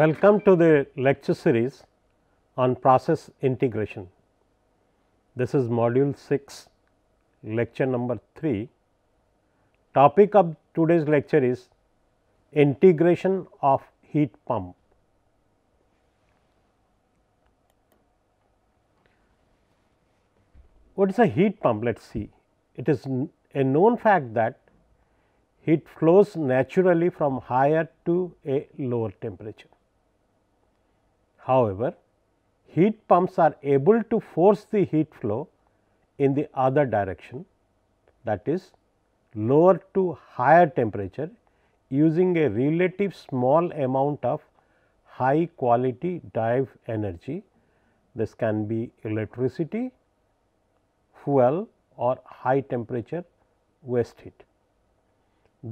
Welcome to the lecture series on process integration. This is module 6 lecture number 3. Topic of today's lecture is integration of heat pump. What is a heat pump? Let us see. It is a known fact that heat flows naturally from higher to a lower temperature. However, heat pumps are able to force the heat flow in the other direction that is lower to higher temperature using a relative small amount of high quality drive energy. This can be electricity, fuel or high temperature waste heat.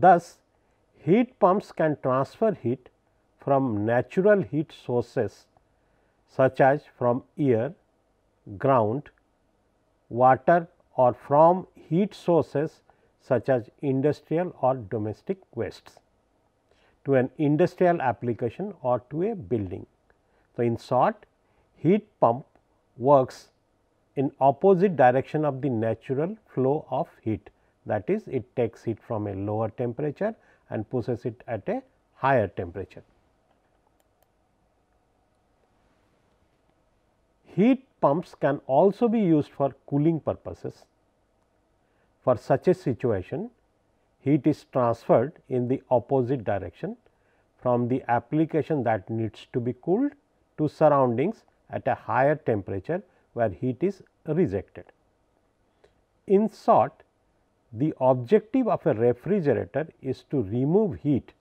Thus, heat pumps can transfer heat from natural heat sources such as from air, ground, water or from heat sources such as industrial or domestic wastes to an industrial application or to a building. So, in short heat pump works in opposite direction of the natural flow of heat that is it takes heat from a lower temperature and pushes it at a higher temperature. Heat pumps can also be used for cooling purposes. For such a situation, heat is transferred in the opposite direction from the application that needs to be cooled to surroundings at a higher temperature where heat is rejected. In short, the objective of a refrigerator is to remove heat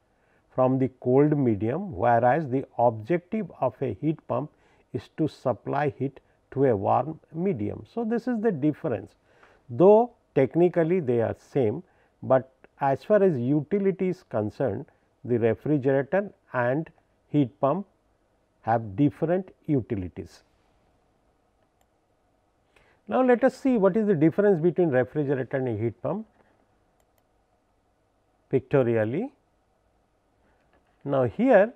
from the cold medium whereas, the objective of a heat pump is to supply heat to a warm medium. So, this is the difference though technically they are same, but as far as utility is concerned the refrigerator and heat pump have different utilities. Now, let us see what is the difference between refrigerator and heat pump pictorially. Now, here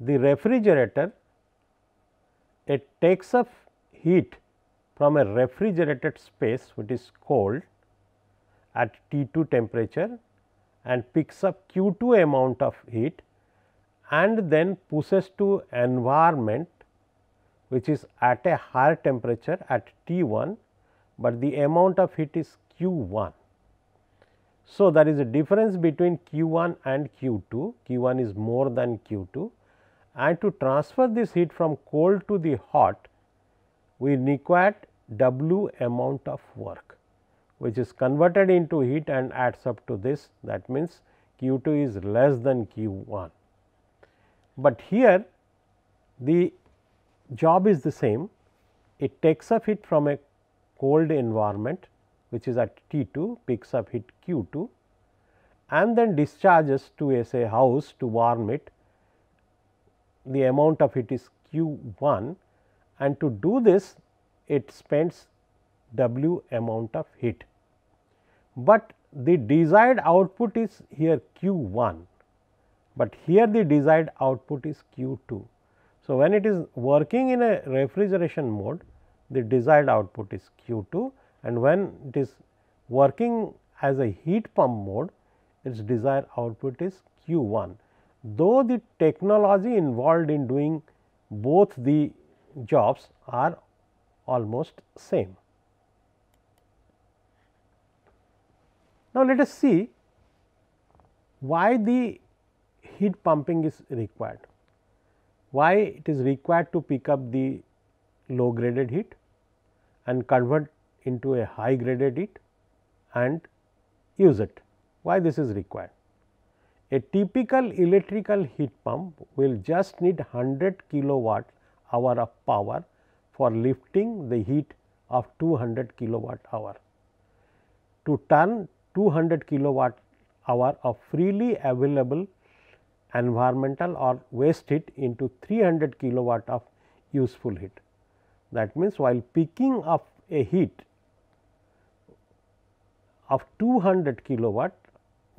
the refrigerator it takes up heat from a refrigerated space which is cold at T 2 temperature and picks up Q 2 amount of heat and then pushes to environment which is at a higher temperature at T 1, but the amount of heat is Q 1. So, there is a difference between Q 1 and Q 2, Q 1 is more than Q 2 and to transfer this heat from cold to the hot, we require W amount of work which is converted into heat and adds up to this that means Q 2 is less than Q 1. But here the job is the same it takes up heat from a cold environment which is at T 2 picks up heat Q 2 and then discharges to a say house to warm it the amount of it is Q 1 and to do this it spends W amount of heat. But the desired output is here Q 1, but here the desired output is Q 2. So, when it is working in a refrigeration mode the desired output is Q 2 and when it is working as a heat pump mode its desired output is Q 1 though the technology involved in doing both the jobs are almost same. Now, let us see why the heat pumping is required, why it is required to pick up the low graded heat and convert into a high graded heat and use it, why this is required. A typical electrical heat pump will just need 100 kilowatt hour of power for lifting the heat of 200 kilowatt hour. To turn 200 kilowatt hour of freely available environmental or waste heat into 300 kilowatt of useful heat. That means, while picking up a heat of 200 kilowatt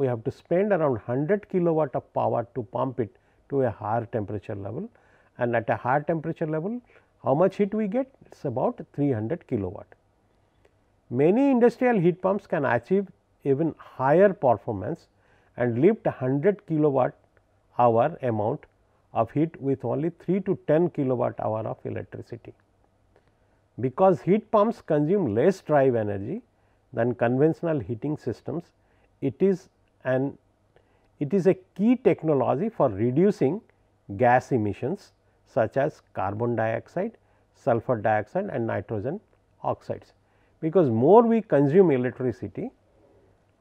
we have to spend around 100 kilowatt of power to pump it to a higher temperature level and at a higher temperature level how much heat we get it is about 300 kilowatt. Many industrial heat pumps can achieve even higher performance and lift 100 kilowatt hour amount of heat with only 3 to 10 kilowatt hour of electricity. Because heat pumps consume less drive energy than conventional heating systems, it is and it is a key technology for reducing gas emissions such as carbon dioxide, sulfur dioxide and nitrogen oxides. Because more we consume electricity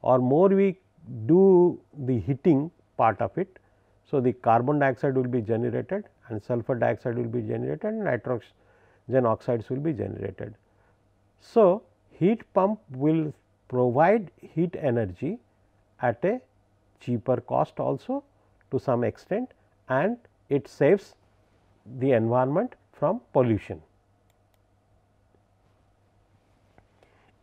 or more we do the heating part of it. So, the carbon dioxide will be generated and sulfur dioxide will be generated and nitrogen oxides will be generated. So, heat pump will provide heat energy at a cheaper cost also to some extent and it saves the environment from pollution.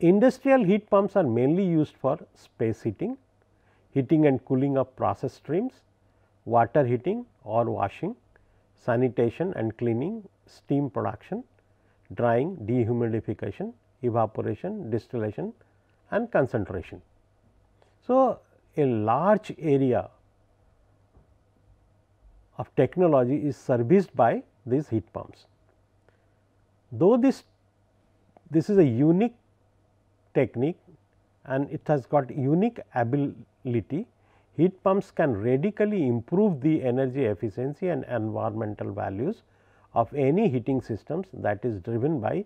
Industrial heat pumps are mainly used for space heating, heating and cooling of process streams, water heating or washing, sanitation and cleaning, steam production, drying, dehumidification, evaporation, distillation and concentration. So, a large area of technology is serviced by these heat pumps. Though this, this is a unique technique and it has got unique ability, heat pumps can radically improve the energy efficiency and environmental values of any heating systems that is driven by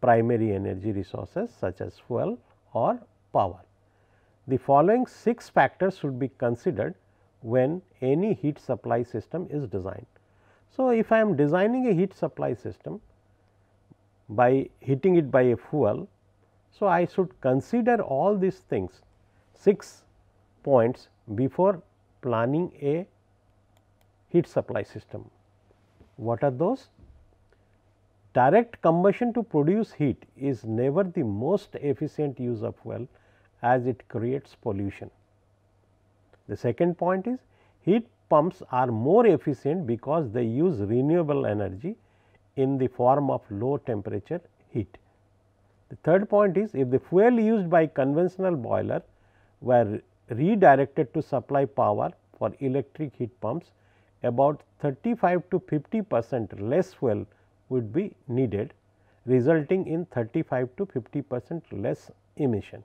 primary energy resources such as fuel or power. The following 6 factors should be considered when any heat supply system is designed. So, if I am designing a heat supply system by heating it by a fuel, so I should consider all these things 6 points before planning a heat supply system. What are those? Direct combustion to produce heat is never the most efficient use of fuel as it creates pollution. The second point is heat pumps are more efficient because they use renewable energy in the form of low temperature heat. The third point is if the fuel used by conventional boiler were redirected to supply power for electric heat pumps, about 35 to 50 percent less fuel would be needed resulting in 35 to 50 percent less emission.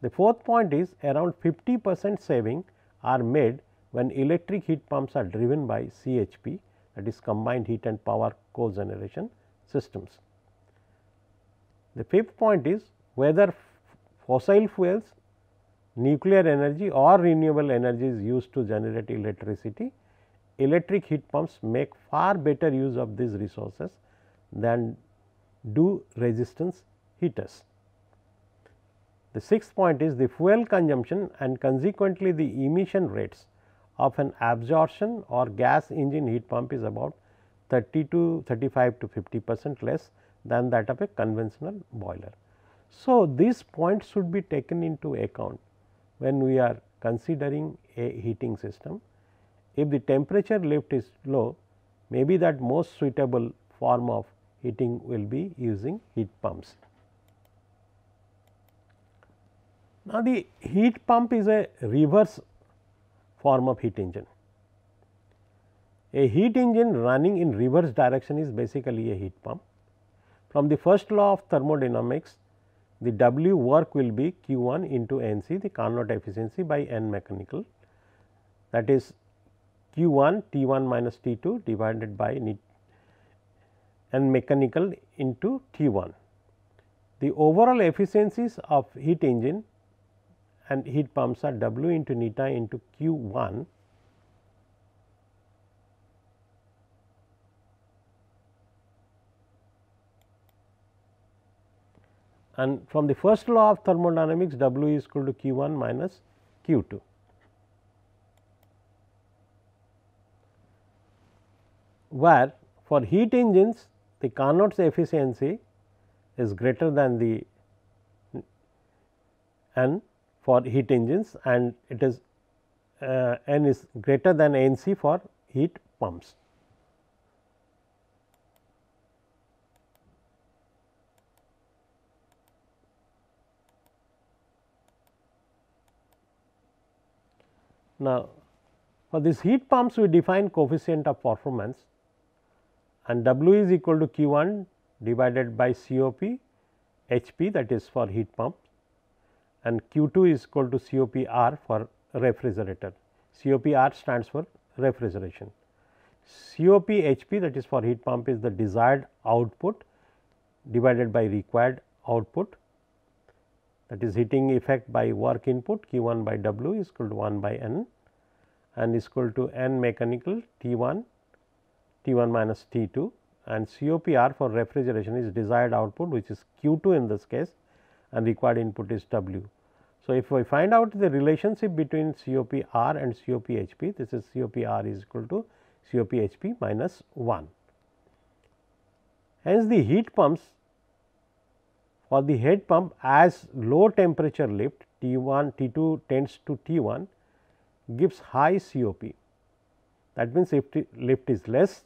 The fourth point is around 50 percent saving are made when electric heat pumps are driven by CHP that is combined heat and power cogeneration systems. The fifth point is whether fossil fuels, nuclear energy or renewable energy is used to generate electricity, electric heat pumps make far better use of these resources than do resistance heaters. The sixth point is the fuel consumption and consequently the emission rates of an absorption or gas engine heat pump is about 30 to 35 to 50 percent less than that of a conventional boiler. So, these points should be taken into account when we are considering a heating system. If the temperature lift is low, maybe that most suitable form of heating will be using heat pumps. Now, the heat pump is a reverse form of heat engine. A heat engine running in reverse direction is basically a heat pump. From the first law of thermodynamics, the W work will be Q 1 into N C the Carnot efficiency by N mechanical that is Q 1 T 1 minus T 2 divided by N mechanical into T 1. The overall efficiencies of heat engine and heat pumps are W into neta into Q 1 and from the first law of thermodynamics W is equal to Q 1 minus Q 2. where for heat engines the Carnot's efficiency is greater than the and for heat engines and it is uh, n is greater than nc for heat pumps. Now, for these heat pumps we define coefficient of performance and W is equal to Q 1 divided by COP HP that is for heat pumps and Q2 is equal to COPR for refrigerator. COPR stands for refrigeration. COPHP that is for heat pump is the desired output divided by required output that is heating effect by work input Q 1 by W is equal to 1 by N and is equal to N mechanical T 1 T 1 minus T 2 and COPR for refrigeration is desired output which is Q 2 in this case and required input is W. So, if we find out the relationship between COPR and COPHP, this is COPR is equal to COPHP minus 1. Hence, the heat pumps for the head pump as low temperature lift T1, T2 tends to T1 gives high COP. That means, if lift is less,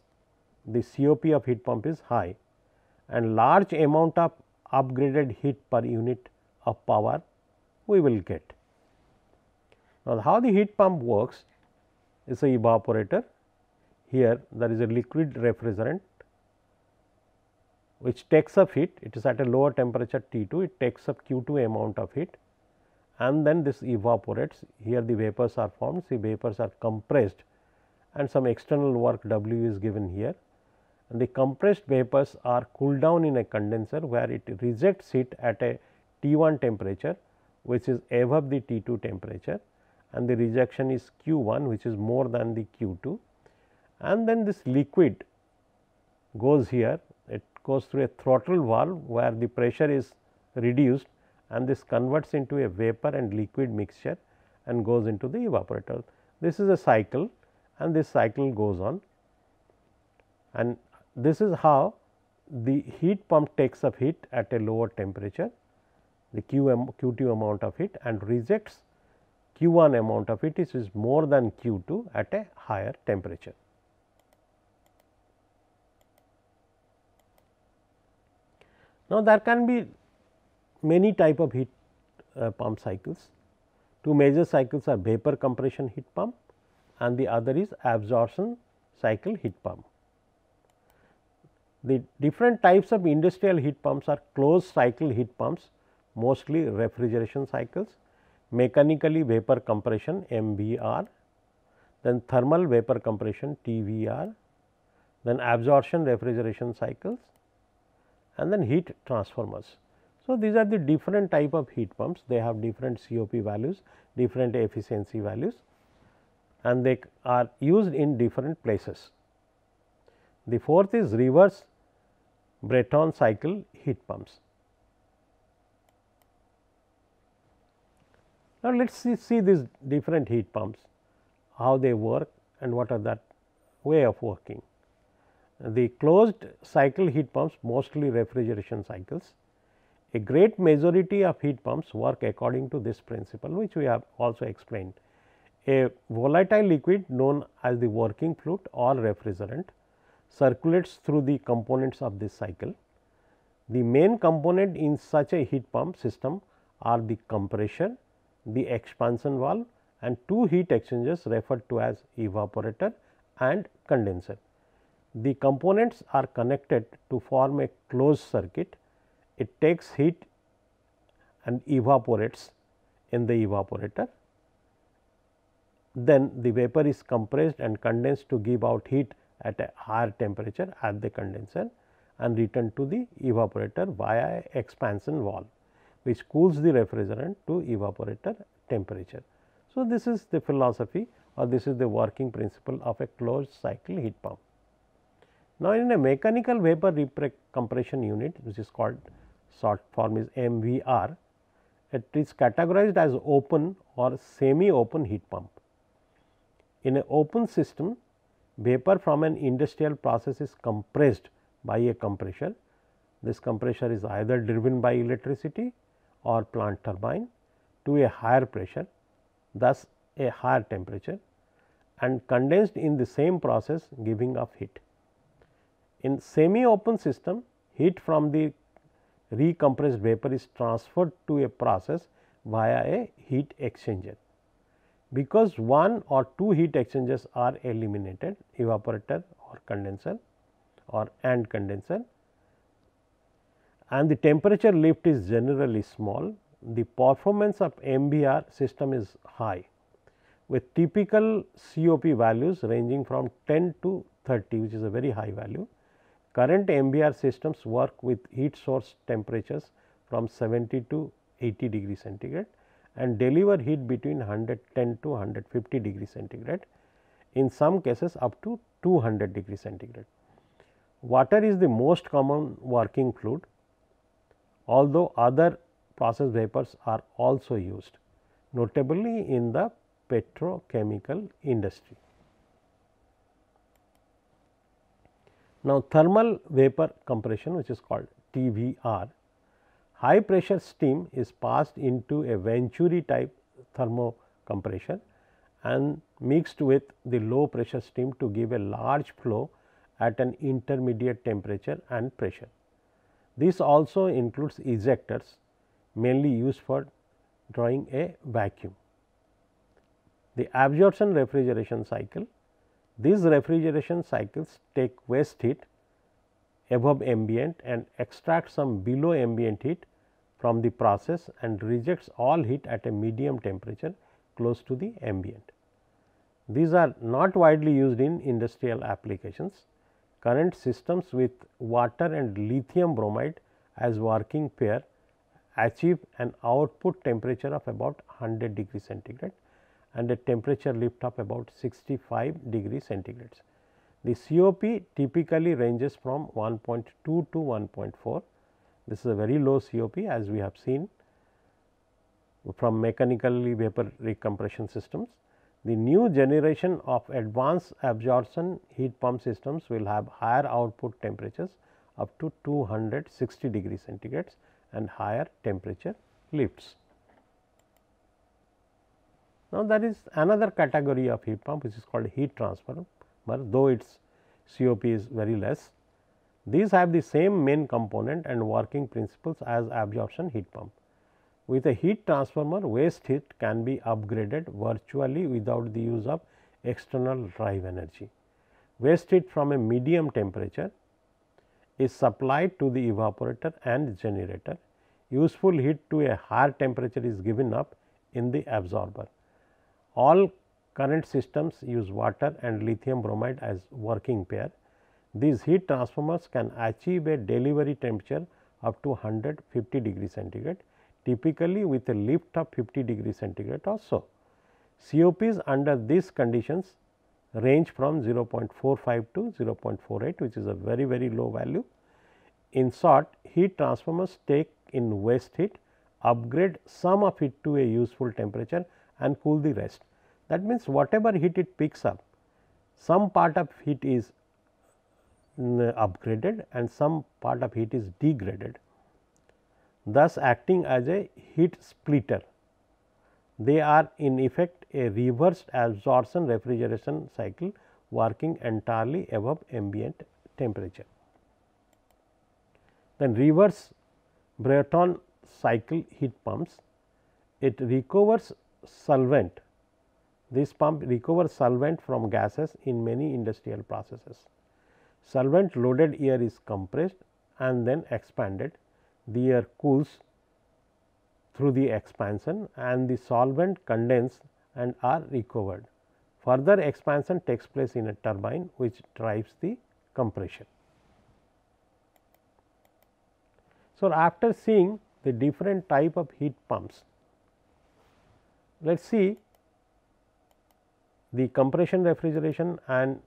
the COP of heat pump is high and large amount of upgraded heat per unit of power we will get. Now, how the heat pump works is a evaporator. Here there is a liquid refrigerant which takes up heat, it is at a lower temperature T 2, it takes up Q 2 amount of heat and then this evaporates. Here the vapors are formed, the vapors are compressed and some external work W is given here. And the compressed vapors are cooled down in a condenser where it rejects heat at a T 1 temperature which is above the T2 temperature and the rejection is Q1 which is more than the Q2 and then this liquid goes here it goes through a throttle valve where the pressure is reduced and this converts into a vapor and liquid mixture and goes into the evaporator. This is a cycle and this cycle goes on and this is how the heat pump takes up heat at a lower temperature the Q Q2 amount of heat and rejects Q1 amount of heat is more than Q2 at a higher temperature. Now, there can be many type of heat uh, pump cycles. Two major cycles are vapor compression heat pump and the other is absorption cycle heat pump. The different types of industrial heat pumps are closed cycle heat pumps mostly refrigeration cycles, mechanically vapor compression MVR, then thermal vapor compression TVR, then absorption refrigeration cycles and then heat transformers. So, these are the different type of heat pumps they have different COP values, different efficiency values and they are used in different places. The fourth is reverse Breton cycle heat pumps. Now, let us see, see these different heat pumps, how they work and what are that way of working. The closed cycle heat pumps mostly refrigeration cycles. A great majority of heat pumps work according to this principle which we have also explained. A volatile liquid known as the working fluid or refrigerant circulates through the components of this cycle. The main component in such a heat pump system are the compression the expansion valve and two heat exchangers referred to as evaporator and condenser. The components are connected to form a closed circuit. It takes heat and evaporates in the evaporator. Then the vapor is compressed and condensed to give out heat at a higher temperature at the condenser and returned to the evaporator via expansion valve which cools the refrigerant to evaporator temperature. So, this is the philosophy or this is the working principle of a closed cycle heat pump. Now, in a mechanical vapor compression unit which is called short form is MVR, it is categorized as open or semi open heat pump. In an open system, vapor from an industrial process is compressed by a compressor. This compressor is either driven by electricity or plant turbine to a higher pressure thus a higher temperature and condensed in the same process giving off heat. In semi open system heat from the recompressed vapor is transferred to a process via a heat exchanger. Because one or two heat exchangers are eliminated evaporator or condenser or and condenser and the temperature lift is generally small, the performance of MBR system is high with typical COP values ranging from 10 to 30 which is a very high value. Current MBR systems work with heat source temperatures from 70 to 80 degree centigrade and deliver heat between 110 to 150 degree centigrade in some cases up to 200 degree centigrade. Water is the most common working fluid although other process vapors are also used notably in the petrochemical industry. Now, thermal vapor compression which is called TVR, high pressure steam is passed into a venturi type thermo-compression and mixed with the low pressure steam to give a large flow at an intermediate temperature and pressure. This also includes ejectors mainly used for drawing a vacuum. The absorption refrigeration cycle, these refrigeration cycles take waste heat above ambient and extract some below ambient heat from the process and rejects all heat at a medium temperature close to the ambient. These are not widely used in industrial applications current systems with water and lithium bromide as working pair achieve an output temperature of about 100 degree centigrade and a temperature lift of about 65 degree centigrades. The COP typically ranges from 1.2 to 1.4. This is a very low COP as we have seen from mechanically vapor recompression systems. The new generation of advanced absorption heat pump systems will have higher output temperatures up to 260 degree centigrades and higher temperature lifts. Now, there is another category of heat pump which is called heat transfer, but though its COP is very less. These have the same main component and working principles as absorption heat pump. With a heat transformer waste heat can be upgraded virtually without the use of external drive energy. Waste heat from a medium temperature is supplied to the evaporator and generator. Useful heat to a higher temperature is given up in the absorber. All current systems use water and lithium bromide as working pair. These heat transformers can achieve a delivery temperature up to 150 degree centigrade typically with a lift of 50 degree centigrade or so. COPs under these conditions range from 0.45 to 0.48 which is a very very low value. In short heat transformers take in waste heat upgrade some of it to a useful temperature and cool the rest. That means, whatever heat it picks up some part of heat is mm, upgraded and some part of heat is degraded thus acting as a heat splitter. They are in effect a reversed absorption refrigeration cycle working entirely above ambient temperature. Then reverse Brayton cycle heat pumps, it recovers solvent. This pump recovers solvent from gases in many industrial processes. Solvent loaded air is compressed and then expanded the air cools through the expansion and the solvent condense and are recovered. Further expansion takes place in a turbine which drives the compression. So, after seeing the different type of heat pumps, let us see the compression refrigeration and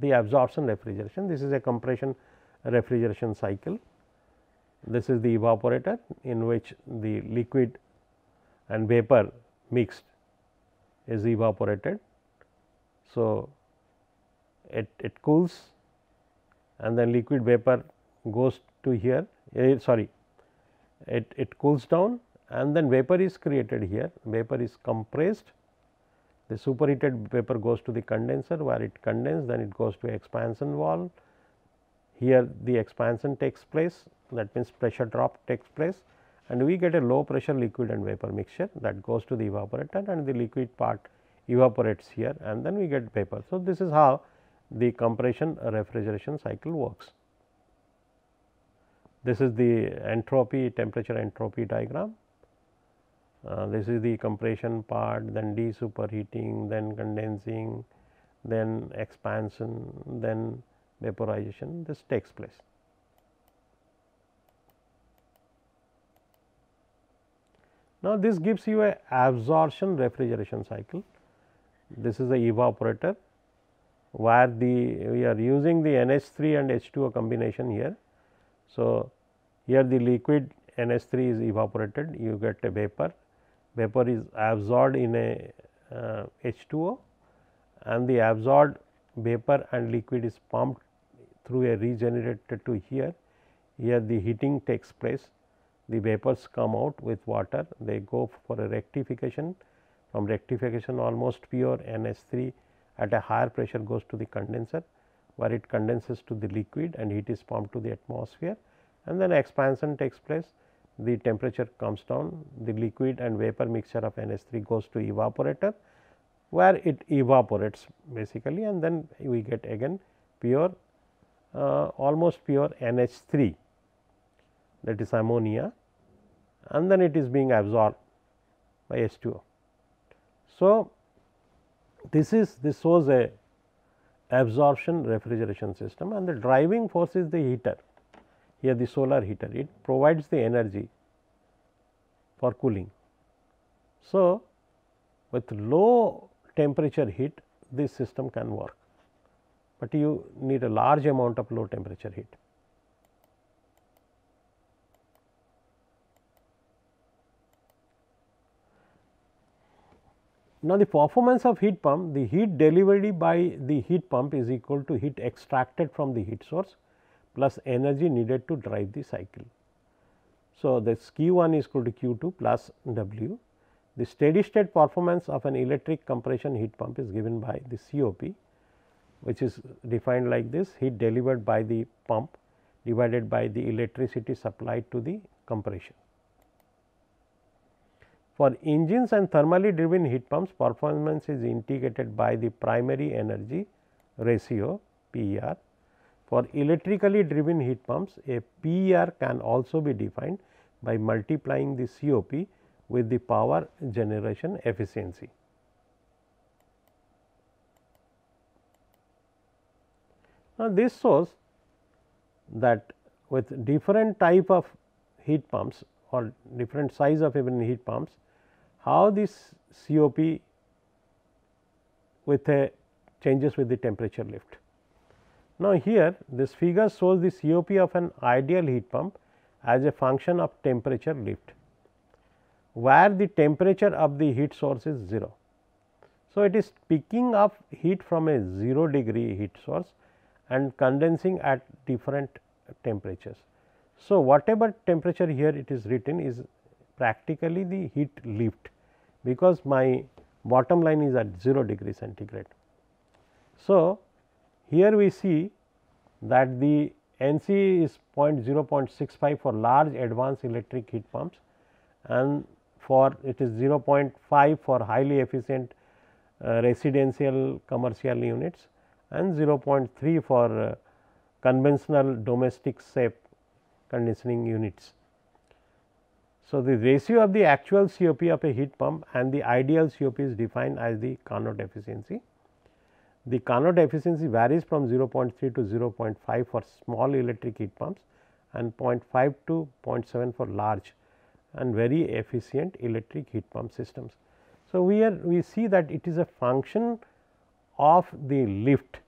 the absorption refrigeration. This is a compression refrigeration cycle. This is the evaporator in which the liquid and vapor mixed is evaporated. So, it, it cools and then liquid vapor goes to here uh, sorry it, it cools down and then vapor is created here vapor is compressed the superheated vapor goes to the condenser where it condenses then it goes to expansion valve. Here the expansion takes place that means pressure drop takes place and we get a low pressure liquid and vapor mixture that goes to the evaporator and the liquid part evaporates here and then we get vapor. So, this is how the compression refrigeration cycle works. This is the entropy temperature entropy diagram uh, this is the compression part, then superheating. then condensing, then expansion, then vaporization, this takes place. Now, this gives you a absorption refrigeration cycle. This is the evaporator where the we are using the NH3 and H2O combination here. So, here the liquid NH3 is evaporated, you get a vapor vapor is absorbed in a uh, H2O and the absorbed vapor and liquid is pumped through a regenerator to here. Here the heating takes place, the vapors come out with water, they go for a rectification. From rectification almost pure ns 3 at a higher pressure goes to the condenser where it condenses to the liquid and heat is pumped to the atmosphere and then expansion takes place the temperature comes down, the liquid and vapor mixture of NH3 goes to evaporator where it evaporates basically and then we get again pure uh, almost pure NH3 that is ammonia and then it is being absorbed by H2O. So, this is this shows a absorption refrigeration system and the driving force is the heater here the solar heater, it provides the energy for cooling. So, with low temperature heat this system can work, but you need a large amount of low temperature heat. Now, the performance of heat pump, the heat delivered by the heat pump is equal to heat extracted from the heat source plus energy needed to drive the cycle. So, this q 1 is equal to q 2 plus w. The steady state performance of an electric compression heat pump is given by the COP which is defined like this heat delivered by the pump divided by the electricity supplied to the compression. For engines and thermally driven heat pumps performance is indicated by the primary energy ratio PER for electrically driven heat pumps, a PER can also be defined by multiplying the COP with the power generation efficiency. Now, this shows that with different type of heat pumps or different size of even heat pumps, how this COP with a changes with the temperature lift. Now, here this figure shows the COP of an ideal heat pump as a function of temperature lift, where the temperature of the heat source is 0. So, it is picking up heat from a 0 degree heat source and condensing at different temperatures. So, whatever temperature here it is written is practically the heat lift, because my bottom line is at 0 degree centigrade. So, here we see that the NC is 0 0.0.65 for large advanced electric heat pumps and for it is 0 0.5 for highly efficient uh, residential commercial units and 0 0.3 for uh, conventional domestic safe conditioning units. So, the ratio of the actual COP of a heat pump and the ideal COP is defined as the Carnot efficiency. The Carnot efficiency varies from 0.3 to 0.5 for small electric heat pumps and 0.5 to 0.7 for large and very efficient electric heat pump systems. So, we are we see that it is a function of the lift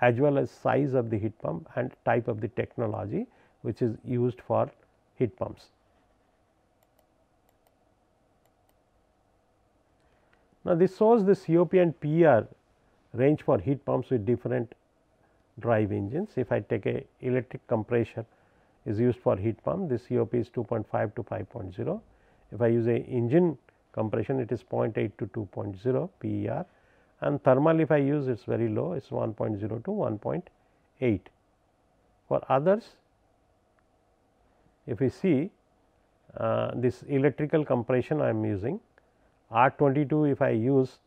as well as size of the heat pump and type of the technology which is used for heat pumps. Now, this shows the COP and PR range for heat pumps with different drive engines. If I take a electric compressor is used for heat pump, this COP is 2.5 to 5.0. If I use a engine compression, it is 0.8 to 2.0 PER and thermal if I use it is very low, it is 1.0 to 1.8. For others, if we see uh, this electrical compression I am using, R22 if I use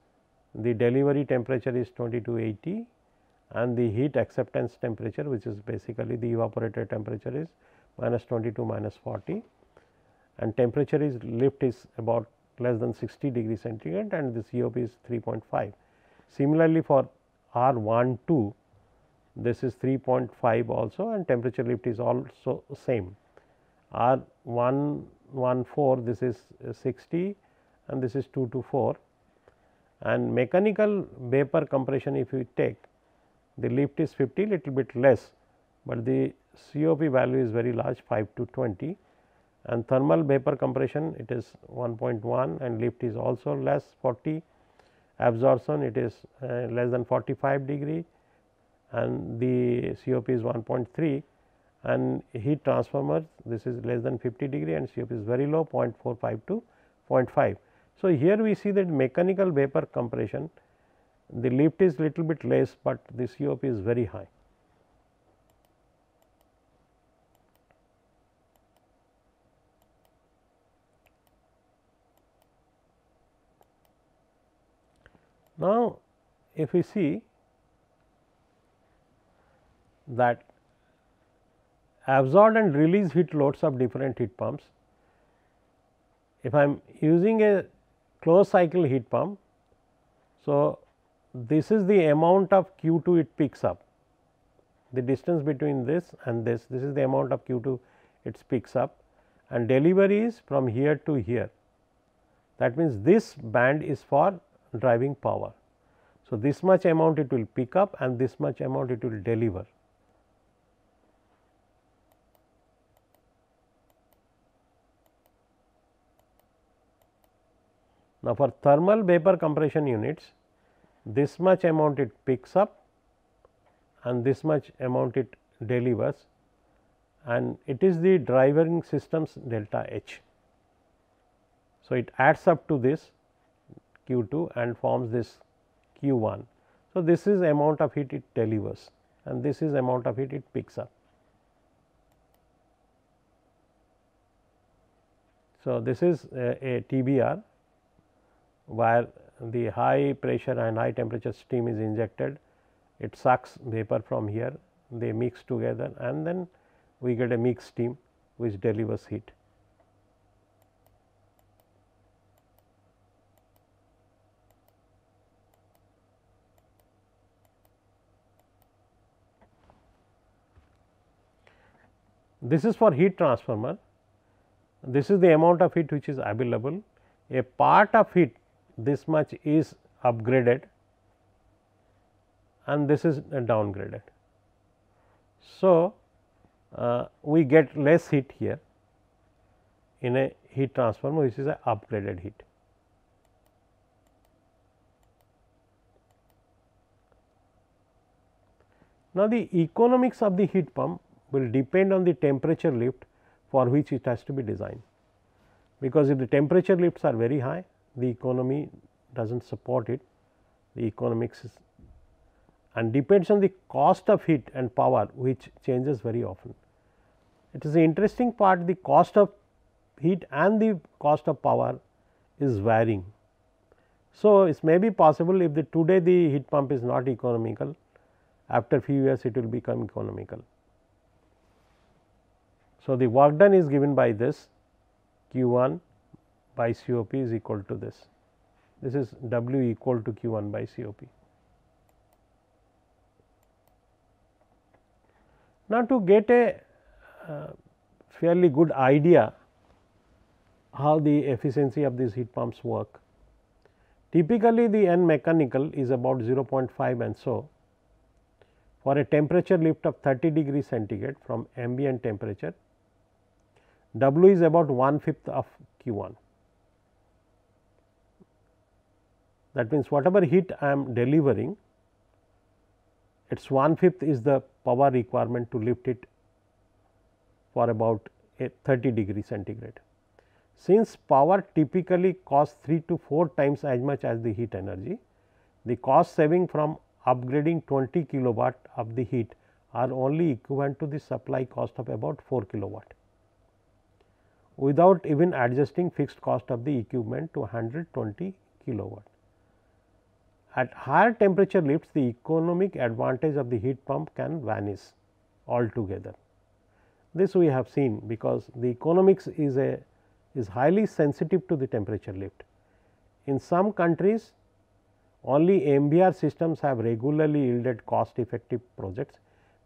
the delivery temperature is 2280 and the heat acceptance temperature which is basically the evaporator temperature is minus 20 to minus 40 and temperature is lift is about less than 60 degree centigrade and the COP is 3.5. Similarly, for R 1 2 this is 3.5 also and temperature lift is also same. R 1 1 4 this is 60 and this is 2 to 4 and mechanical vapor compression if you take the lift is 50 little bit less, but the COP value is very large 5 to 20 and thermal vapor compression it is 1.1 and lift is also less 40 absorption it is uh, less than 45 degree and the COP is 1.3 and heat transformer this is less than 50 degree and COP is very low 0.45 to 0.5. So, here we see that mechanical vapor compression the lift is little bit less, but the COP is very high. Now, if we see that absorbed and released heat loads of different heat pumps, if I am using a closed cycle heat pump. So, this is the amount of Q 2 it picks up the distance between this and this this is the amount of Q 2 it picks up and delivery is from here to here. That means, this band is for driving power. So, this much amount it will pick up and this much amount it will deliver. Now, for thermal vapor compression units, this much amount it picks up and this much amount it delivers and it is the driving systems delta H. So, it adds up to this Q 2 and forms this Q 1. So, this is amount of heat it delivers and this is amount of heat it picks up. So, this is uh, a, a TBR where the high pressure and high temperature steam is injected, it sucks vapor from here, they mix together and then we get a mixed steam which delivers heat. This is for heat transformer, this is the amount of heat which is available. A part of heat this much is upgraded and this is downgraded. So, uh, we get less heat here in a heat transformer which is a upgraded heat. Now, the economics of the heat pump will depend on the temperature lift for which it has to be designed, because if the temperature lifts are very high the economy does not support it, the economics is, and depends on the cost of heat and power which changes very often. It is the interesting part the cost of heat and the cost of power is varying. So, it may be possible if the today the heat pump is not economical, after few years it will become economical. So, the work done is given by this Q 1 pi COP is equal to this. This is W equal to Q1 by COP. Now, to get a uh, fairly good idea how the efficiency of these heat pumps work. Typically, the N mechanical is about 0.5 and so for a temperature lift of 30 degree centigrade from ambient temperature, W is about one fifth of Q 1. That means, whatever heat I am delivering its one fifth is the power requirement to lift it for about 30 degree centigrade. Since power typically costs 3 to 4 times as much as the heat energy, the cost saving from upgrading 20 kilowatt of the heat are only equivalent to the supply cost of about 4 kilowatt without even adjusting fixed cost of the equipment to 120 kilowatt. At higher temperature lifts the economic advantage of the heat pump can vanish altogether. This we have seen because the economics is a is highly sensitive to the temperature lift. In some countries only MBR systems have regularly yielded cost effective projects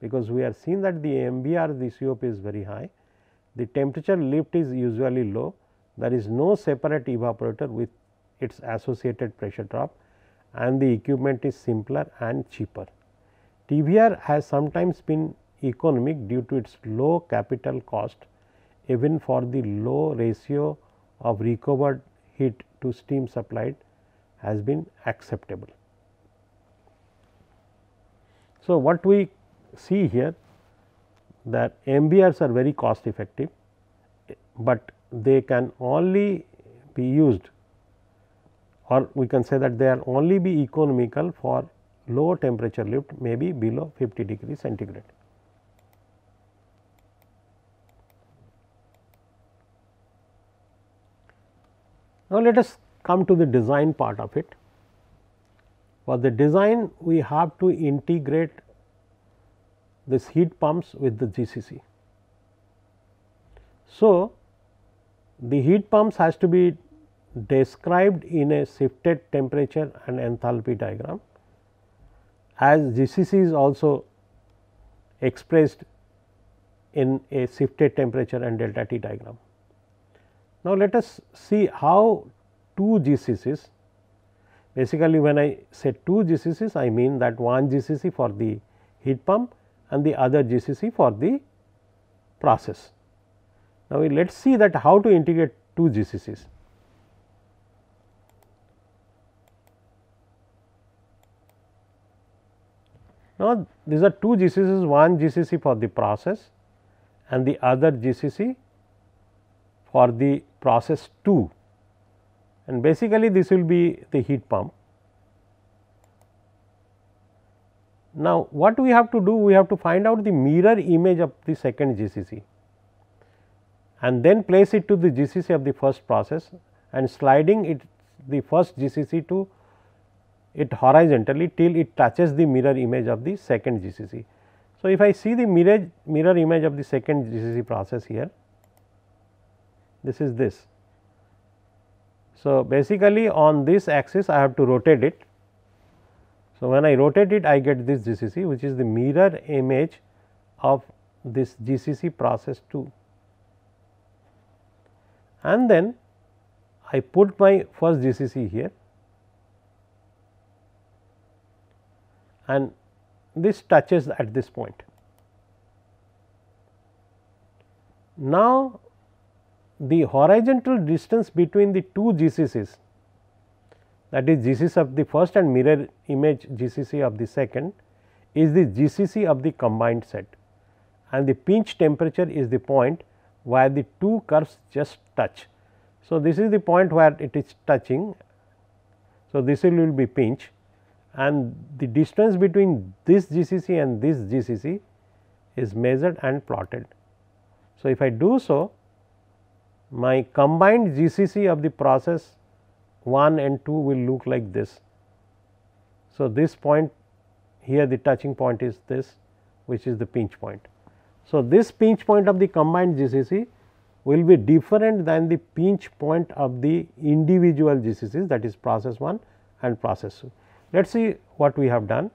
because we are seeing that the MBR the COP is very high, the temperature lift is usually low, there is no separate evaporator with its associated pressure drop and the equipment is simpler and cheaper. TBR has sometimes been economic due to its low capital cost even for the low ratio of recovered heat to steam supplied has been acceptable. So, what we see here that MBRs are very cost effective, but they can only be used or we can say that they are only be economical for low temperature lift may be below 50 degree centigrade. Now, let us come to the design part of it. For the design we have to integrate this heat pumps with the GCC. So, the heat pumps has to be described in a shifted temperature and enthalpy diagram. As GCC is also expressed in a shifted temperature and delta T diagram. Now, let us see how two GCCs basically when I say two GCCs I mean that one GCC for the heat pump and the other GCC for the process. Now, let us see that how to integrate two GCCs. Now, these are two GCCs, one GCC for the process and the other GCC for the process 2 and basically this will be the heat pump. Now, what we have to do? We have to find out the mirror image of the second GCC and then place it to the GCC of the first process and sliding it the first GCC to it horizontally till it touches the mirror image of the second GCC. So, if I see the mirror, mirror image of the second GCC process here, this is this. So, basically on this axis I have to rotate it. So, when I rotate it I get this GCC which is the mirror image of this GCC process 2 and then I put my first GCC here and this touches at this point. Now, the horizontal distance between the two GCCs that is GCC of the first and mirror image GCC of the second is the GCC of the combined set and the pinch temperature is the point where the two curves just touch. So, this is the point where it is touching. So, this will be pinch and the distance between this GCC and this GCC is measured and plotted. So, if I do so, my combined GCC of the process 1 and 2 will look like this. So, this point here the touching point is this which is the pinch point. So, this pinch point of the combined GCC will be different than the pinch point of the individual GCCs that is process 1 and process 2. Let us see what we have done.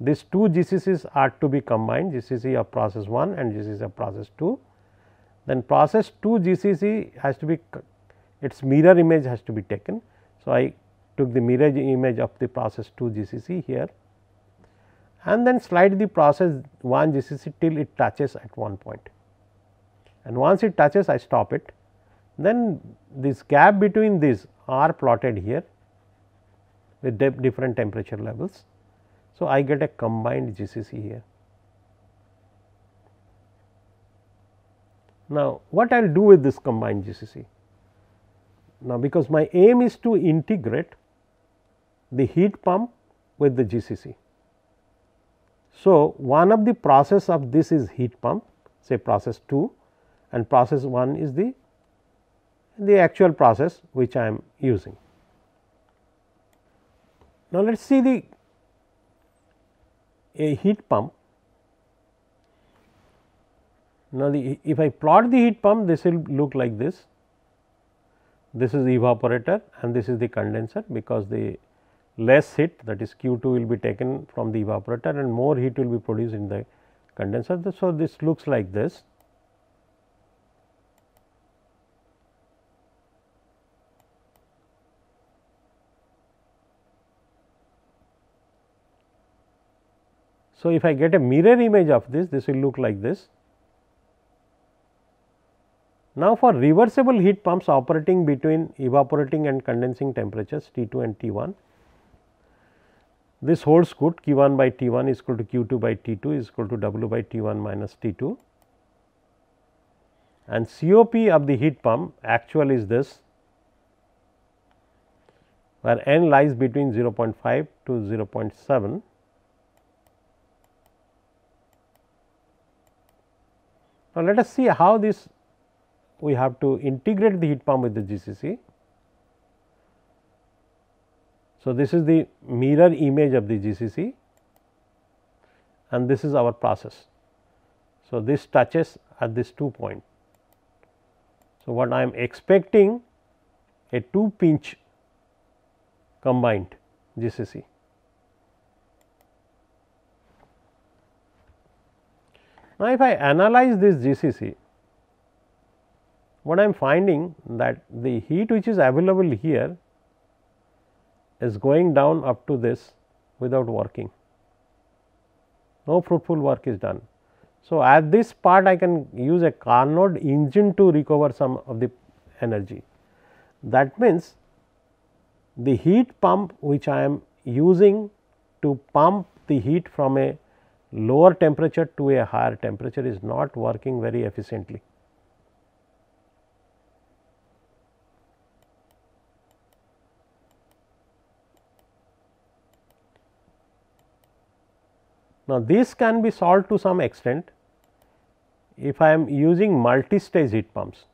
These two GCCs are to be combined GCC of process 1 and GCC of process 2. Then process 2 GCC has to be its mirror image has to be taken. So, I took the mirror image of the process 2 GCC here and then slide the process 1 GCC till it touches at one point. And once it touches I stop it, then this gap between these are plotted here with different temperature levels. So, I get a combined GCC here. Now, what I will do with this combined GCC? Now, because my aim is to integrate the heat pump with the GCC. So, one of the process of this is heat pump say process 2 and process 1 is the, the actual process which I am using. Now, let us see the a heat pump. Now, the, if I plot the heat pump this will look like this, this is the evaporator and this is the condenser because the less heat that is Q 2 will be taken from the evaporator and more heat will be produced in the condenser. So, this looks like this So, if I get a mirror image of this, this will look like this. Now, for reversible heat pumps operating between evaporating and condensing temperatures T 2 and T 1, this holds good Q 1 by T 1 is equal to Q 2 by T 2 is equal to W by T 1 minus T 2 and COP of the heat pump actual is this where n lies between 0.5 to 0.7 Now, let us see how this we have to integrate the heat pump with the GCC. So, this is the mirror image of the GCC and this is our process. So, this touches at this 2 point. So, what I am expecting a 2 pinch combined GCC. Now, if I analyze this GCC, what I am finding that the heat which is available here is going down up to this without working, no fruitful work is done. So, at this part I can use a Carnot engine to recover some of the energy. That means, the heat pump which I am using to pump the heat from a lower temperature to a higher temperature is not working very efficiently. Now, this can be solved to some extent if I am using multi-stage heat pumps.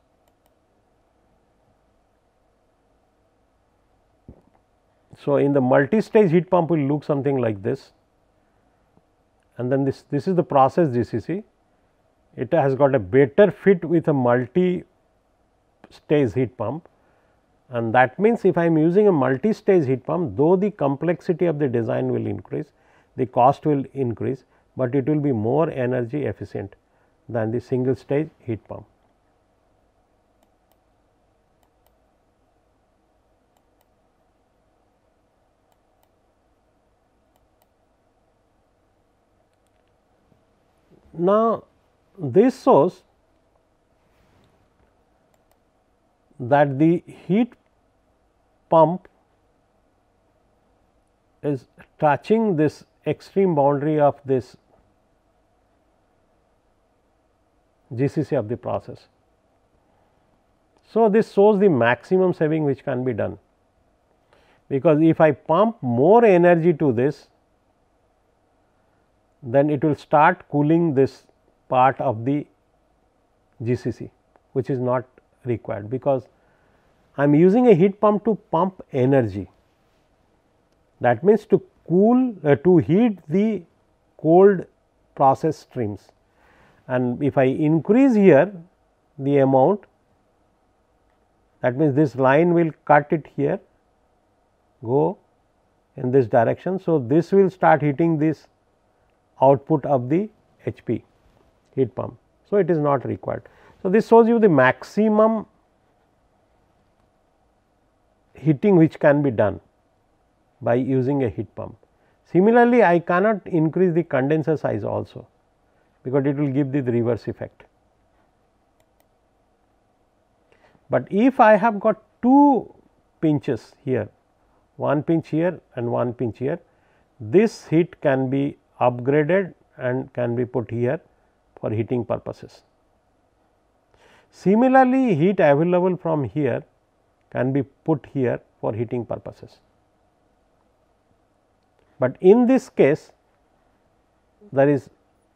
So, in the multi-stage heat pump will look something like this and then this, this is the process GCC. It has got a better fit with a multi stage heat pump and that means if I am using a multi stage heat pump though the complexity of the design will increase, the cost will increase, but it will be more energy efficient than the single stage heat pump. Now, this shows that the heat pump is touching this extreme boundary of this GCC of the process. So, this shows the maximum saving which can be done, because if I pump more energy to this then it will start cooling this part of the GCC which is not required because I am using a heat pump to pump energy. That means, to cool uh, to heat the cold process streams and if I increase here the amount that means, this line will cut it here go in this direction. So, this will start heating this output of the HP heat pump. So, it is not required. So, this shows you the maximum heating which can be done by using a heat pump. Similarly, I cannot increase the condenser size also because it will give the reverse effect. But if I have got two pinches here, one pinch here and one pinch here, this heat can be upgraded and can be put here for heating purposes. Similarly, heat available from here can be put here for heating purposes. But in this case there is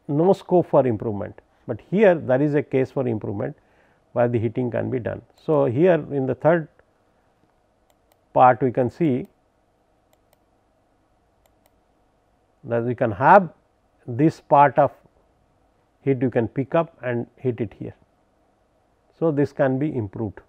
no scope for improvement, but here there is a case for improvement where the heating can be done. So, here in the third part we can see that we can have this part of heat you can pick up and heat it here. So, this can be improved.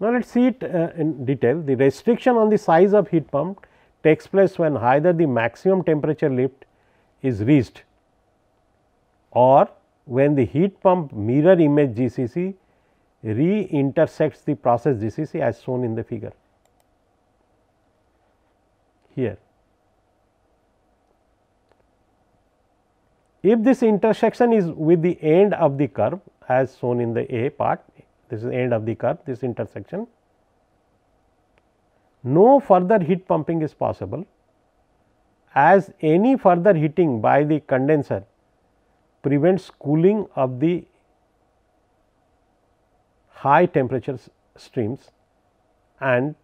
Now, let us see it uh, in detail. The restriction on the size of heat pump takes place when either the maximum temperature lift is reached or when the heat pump mirror image GCC re-intersects the process GCC as shown in the figure here. If this intersection is with the end of the curve as shown in the A part, this is end of the curve, this intersection, no further heat pumping is possible as any further heating by the condenser prevents cooling of the high temperature streams and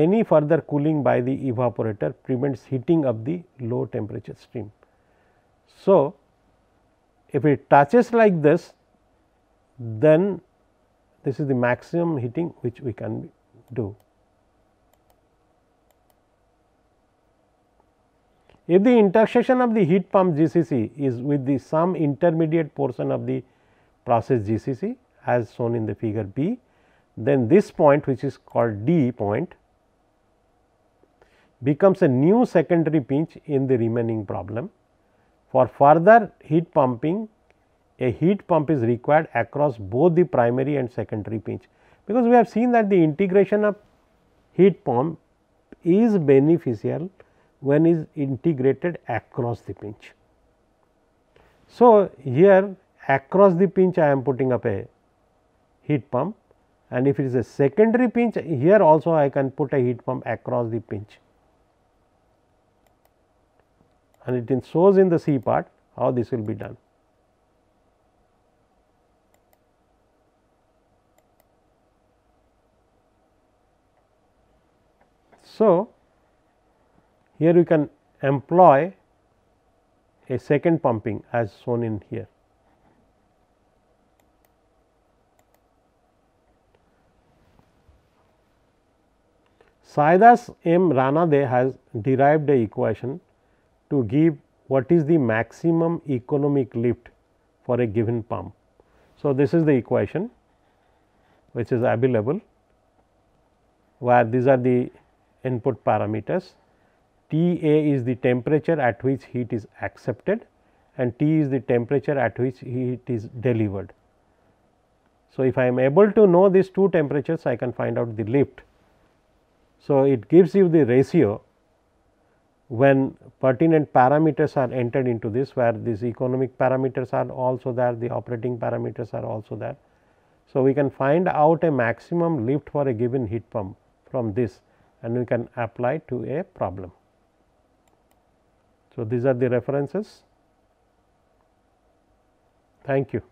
any further cooling by the evaporator prevents heating of the low temperature stream. So, if it touches like this then this is the maximum heating which we can do. If the intersection of the heat pump GCC is with the some intermediate portion of the process GCC as shown in the figure B, then this point which is called D point becomes a new secondary pinch in the remaining problem. For further heat pumping, a heat pump is required across both the primary and secondary pinch, because we have seen that the integration of heat pump is beneficial one is integrated across the pinch. So, here across the pinch I am putting up a heat pump and if it is a secondary pinch here also I can put a heat pump across the pinch and it shows in the C part how this will be done. So, here we can employ a second pumping as shown in here. Saidas M Ranade has derived a equation to give what is the maximum economic lift for a given pump. So, this is the equation which is available where these are the input parameters T A is the temperature at which heat is accepted and T is the temperature at which heat is delivered. So, if I am able to know these two temperatures I can find out the lift. So, it gives you the ratio when pertinent parameters are entered into this where these economic parameters are also there the operating parameters are also there. So, we can find out a maximum lift for a given heat pump from this and we can apply to a problem. So, these are the references. Thank you.